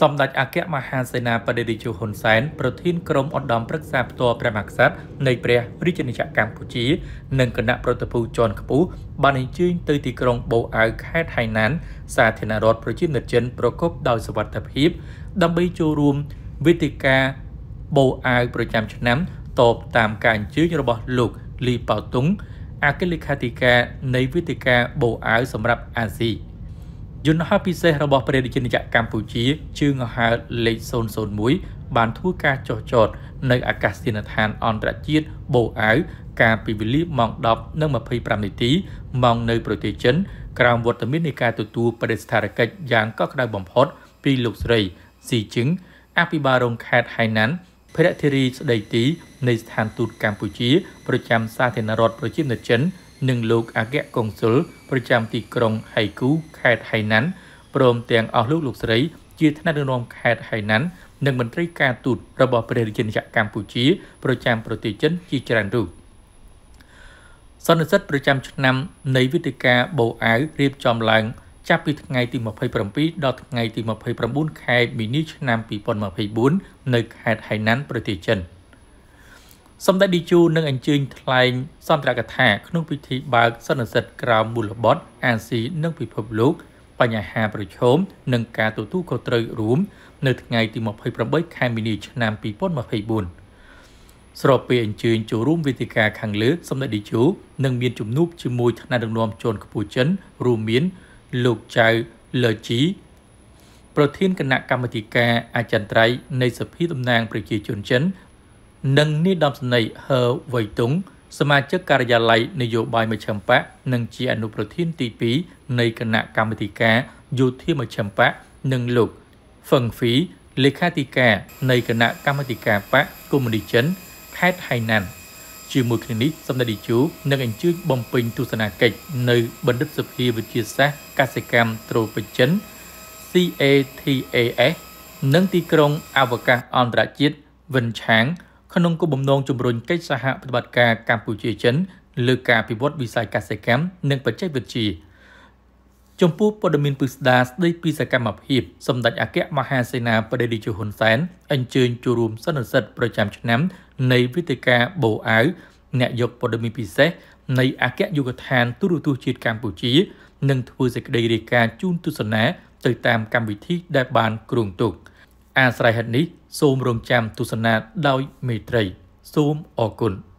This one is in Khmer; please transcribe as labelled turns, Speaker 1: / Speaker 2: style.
Speaker 1: សម្ដេចអគ្គមហាសេនាបតីរាជហ៊ុនសែនប្រធានក្រុមឧត្តមប្រឹក្សាផ្ទាល់ព្រះមហាក្សត្រនៃព្រះរាជាណាចក្រកម្ពុជា និងគណៈប្រតិភូជាន់ខ្ពស់បានអញ្ជើញទៅទីក្រុងបូអៅខេត្តហៃណានសាធារណរដ្ឋប្រជាមានិតចិនប្រកបដោយសវត្ថិភាព ដើម្បីចូលរួមវេទិកាបូអៅប្រចាំឆ្នាំតបតាមការអញ្ជើញរបស់លោកលីប៉ៅតុងអគ្គលេខាធិការនៃវេទិកាបូអៅសម្រាប់អាស៊ី។យន្តហោះពិសេសរបស់ព្រះរាជាណាចក្រកម្ពុជាជើងហោះលេខ001បានធ្វើការចុះចតនៅអាកាសយានដ្ឋានអន្តរជាតិបូអាវកាលពីវេលាម៉ោង10:25នាទីម៉ោងនៅប្រទេសចិនក្រោមវត្តមាននៃការទទួលបដិស្ថារកិច្ចយ៉ាងកក់ក្ដៅបំផុត ពីលោកស្រីស៊ីជឹងអភិបាលរងខេត្តហៃណានភារៈធារីស្ដីទីនៃស្ថានទូតកម្ពុជាប្រចាំសាធារណរដ្ឋប្រជាមានិតចិននិងលោកអគ្គកុងស៊ុលប្រចាំទីក្រុងហៃគូខេត្តហៃណាន់ព្រមទាំងអស់លោកលោកស្រី ជាថ្នាក់ដឹកនាំខេត្តហៃណាន់និងមន្ត្រីការទូតរបស់ព្រះរាជាណាចក្រកម្ពុជា ប្រចាំប្រទេសចិនជាច្រើនរូបសន្និសីទប្រចាំ ឆ្នាំនៃវិទ្យការបូអាវរៀបចំឡើងចាប់ពីថ្ងៃទី27ដល់ថ្ងៃទី29ខែមីនាឆ្នាំ2024នៅខេត្តហៃណាន់ប្រទេសចិន។សម្ដេចតេជោនឹងអញ្ជើញថ្លែងសន្ទរកថាក្នុងពិធីបើកសន្និសីទក្រៅមូលបត្រអាស៊ីនិងពិភពលោក បញ្ហាប្រឈមនិងការទទួលខុសត្រូវរួម នៅថ្ងៃទី28ខែមីនាឆ្នាំ2024ស្របពេលអញ្ជើញចូលរួមវេទិកាខាងលើសម្ដេចតេជោនឹងមានជំនួបជាមួយថ្នាក់ដឹកនាំជាន់ខ្ពស់ចិនរួមមានលោកចៅលឺជីប្រធានគណៈកម្មាធិការអចិន្ត្រៃយ៍នៃសភាតំណាង ប្រជាជនចិននិងនាយដំស្នីហឺវៃតុងសមាជិកការិយាល័យនយោបាយមជ្ឈិមបកនិងជាអនុប្រធានទី2នៃគណៈកម្មាធិការយោធាមជ្ឈិមបកនិងលោកហ្វឹងហ្វីលេខាធិការ នៃគណៈកម្មាធិការបកកុម្មុយនីចិនខេត្តហៃណានជាមួយគ្នានេះសម្ដេចតេជោនឹងអញ្ជើញបំពេញទស្សនកិច្ចនៅបណ្ឌិតសភាវិទ្យាសាស្ត្រកសិកម្មត្រូពិចិន CATAS និងទីក្រុងអវកាសអន្តរជាតិវិនឆាងក្នុងគោលបំណងជំរុញកិច្ចសហប្រតិបត្តិការកម្ពុជាចិនលើការអភិវឌ្ឍវិស័យកសិកម្មនិងបច្ចេកវិទ្យាចំពោះព័ត៌មានពិស្ដាស្ដីពីសកម្មភាពសម្ដេចអគ្គមហាសេនាបតីតេជោហ៊ុនសែនអញ្ជើញចូលរួមសន្និសីទប្រចាំឆ្នាំ នៃវិទ្យការបូអាវអ្នកយកព័ត៌មានពិសេសនៃអគ្គយុគដ្ឋានទូរទស្សន៍ជាតិកម្ពុជានឹងធ្វើសេចក្តីរាយការណ៍ជូនទស្សនាទៅតាមកម្មវិធីដែលបានគ្រោងទុក។អាស្រ័យហេតុនេះសូមរងចាំទស្សនាដោយមេត្រី សូមអរគុណ។